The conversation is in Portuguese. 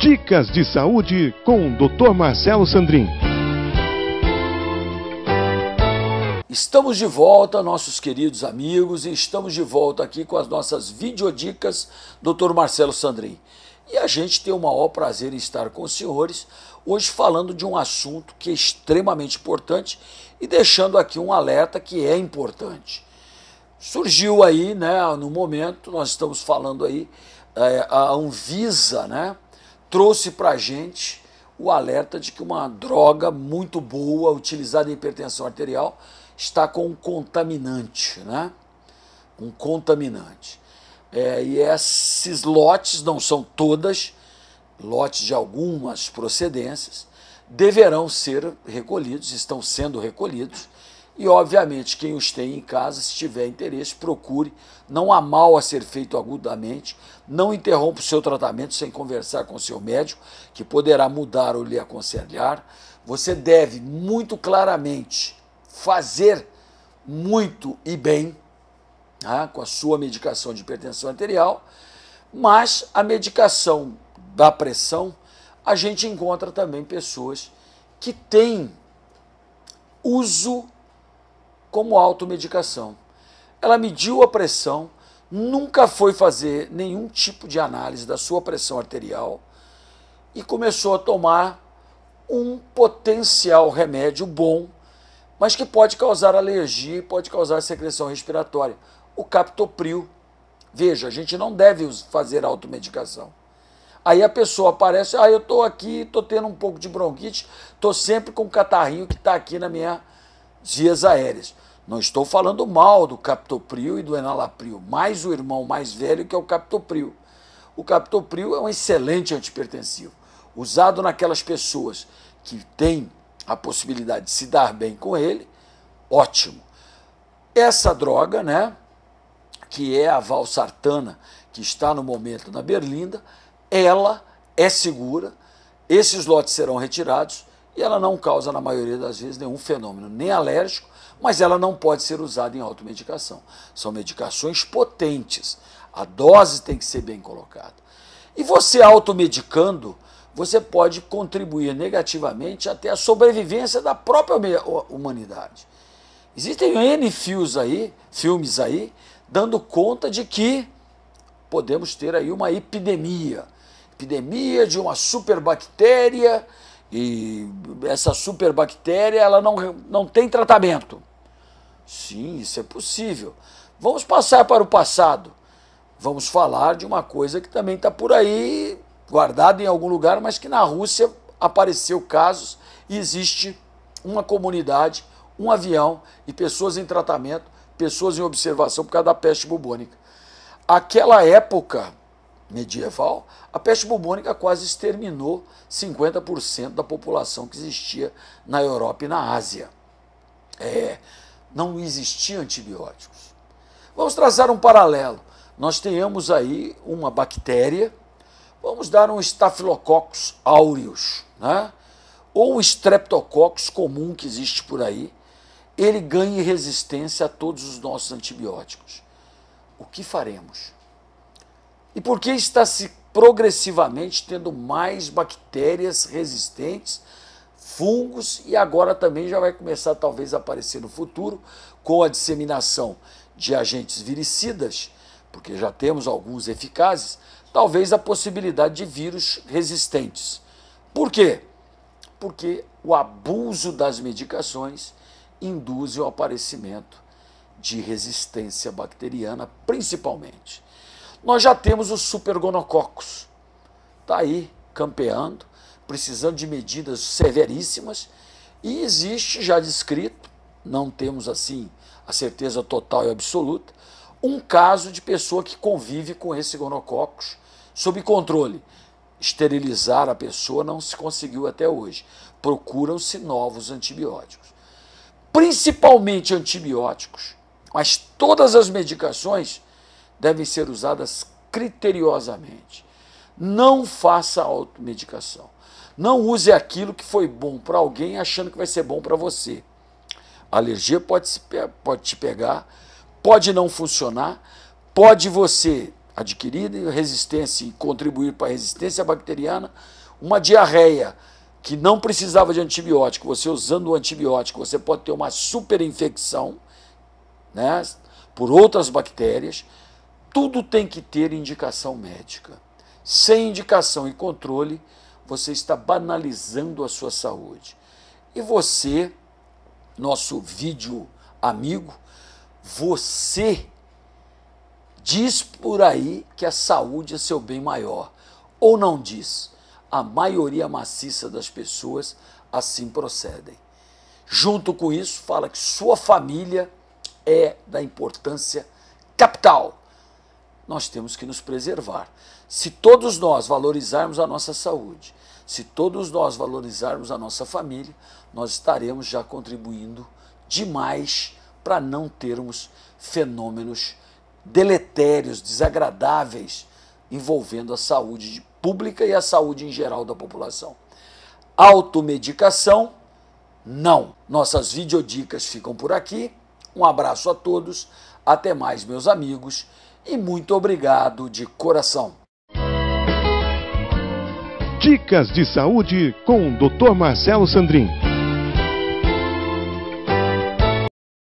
Dicas de saúde com o Dr. Marcelo Sandrin. Estamos de volta, nossos queridos amigos, e estamos de volta aqui com as nossas videodicas, Dr. Marcelo Sandrin. E a gente tem o maior prazer em estar com os senhores, hoje falando de um assunto que é extremamente importante e deixando aqui um alerta que é importante. Surgiu aí, né, no momento, nós estamos falando aí, é, a Anvisa, né, trouxe para a gente o alerta de que uma droga muito boa utilizada em hipertensão arterial está com um contaminante, né? Um contaminante. É, e esses lotes, não são todas, lotes de algumas procedências, deverão ser recolhidos, estão sendo recolhidos e, obviamente, quem os tem em casa, se tiver interesse, procure. Não há mal a ser feito agudamente. Não interrompa o seu tratamento sem conversar com o seu médico, que poderá mudar ou lhe aconselhar. Você deve muito claramente fazer muito e bem né, com a sua medicação de hipertensão arterial, mas a medicação da pressão, a gente encontra também pessoas que têm uso como automedicação. Ela mediu a pressão, nunca foi fazer nenhum tipo de análise da sua pressão arterial e começou a tomar um potencial remédio bom, mas que pode causar alergia, pode causar secreção respiratória, o captopril. Veja, a gente não deve fazer automedicação. Aí a pessoa aparece, ah, eu estou aqui, estou tendo um pouco de bronquite, estou sempre com um catarrinho que está aqui na minha vias aéreas. Não estou falando mal do captopril e do enalapril, mais o irmão mais velho que é o captopril. O captopril é um excelente antipertensivo, usado naquelas pessoas que têm a possibilidade de se dar bem com ele, ótimo. Essa droga, né, que é a valsartana, que está no momento na Berlinda, ela é segura, esses lotes serão retirados e ela não causa, na maioria das vezes, nenhum fenômeno, nem alérgico, mas ela não pode ser usada em automedicação. São medicações potentes. A dose tem que ser bem colocada. E você automedicando, você pode contribuir negativamente até a sobrevivência da própria humanidade. Existem N fios aí, filmes aí, dando conta de que podemos ter aí uma epidemia. Epidemia de uma superbactéria bactéria e essa superbactéria ela não, não tem tratamento. Sim, isso é possível. Vamos passar para o passado. Vamos falar de uma coisa que também está por aí, guardada em algum lugar, mas que na Rússia apareceu casos e existe uma comunidade, um avião e pessoas em tratamento, pessoas em observação por causa da peste bubônica. Aquela época medieval, a peste bubônica quase exterminou 50% da população que existia na Europa e na Ásia. É, não existiam antibióticos. Vamos traçar um paralelo. Nós tenhamos aí uma bactéria, vamos dar um Staphylococcus aureus, né? ou um Streptococcus comum que existe por aí, ele ganhe resistência a todos os nossos antibióticos. O que faremos? E por que está se progressivamente tendo mais bactérias resistentes, fungos e agora também já vai começar talvez a aparecer no futuro com a disseminação de agentes viricidas, porque já temos alguns eficazes, talvez a possibilidade de vírus resistentes. Por quê? Porque o abuso das medicações induz o aparecimento de resistência bacteriana, principalmente. Nós já temos o supergonococcus Está aí, campeando, precisando de medidas severíssimas. E existe já descrito, não temos assim a certeza total e absoluta, um caso de pessoa que convive com esse gonococcus sob controle. Esterilizar a pessoa não se conseguiu até hoje. Procuram-se novos antibióticos. Principalmente antibióticos, mas todas as medicações devem ser usadas criteriosamente. Não faça automedicação. Não use aquilo que foi bom para alguém achando que vai ser bom para você. A alergia pode, se, pode te pegar, pode não funcionar, pode você adquirir resistência e contribuir para a resistência bacteriana, uma diarreia que não precisava de antibiótico, você usando o antibiótico, você pode ter uma superinfecção né, por outras bactérias, tudo tem que ter indicação médica. Sem indicação e controle, você está banalizando a sua saúde. E você, nosso vídeo amigo, você diz por aí que a saúde é seu bem maior. Ou não diz. A maioria maciça das pessoas assim procedem. Junto com isso, fala que sua família é da importância capital nós temos que nos preservar. Se todos nós valorizarmos a nossa saúde, se todos nós valorizarmos a nossa família, nós estaremos já contribuindo demais para não termos fenômenos deletérios, desagradáveis envolvendo a saúde pública e a saúde em geral da população. Automedicação, não. Nossas videodicas ficam por aqui. Um abraço a todos. Até mais, meus amigos, e muito obrigado de coração. Dicas de saúde com o Dr. Marcelo Sandrin.